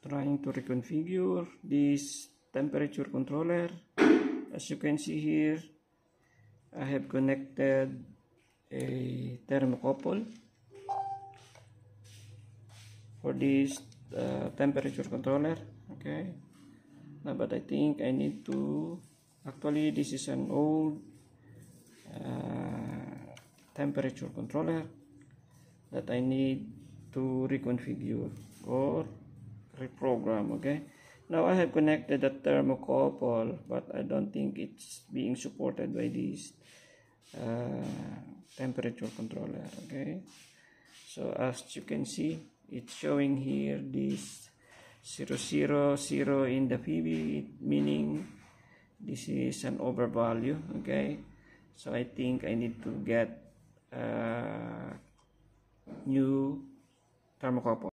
trying to reconfigure this temperature controller as you can see here I have connected a thermocouple for this uh, temperature controller okay now, but I think I need to actually this is an old uh, temperature controller that I need to reconfigure or reprogram okay now I have connected the thermocouple but I don't think it's being supported by this uh, temperature controller okay so as you can see it's showing here this zero zero zero in the PV meaning this is an overvalue okay so I think I need to get a uh, new thermocouple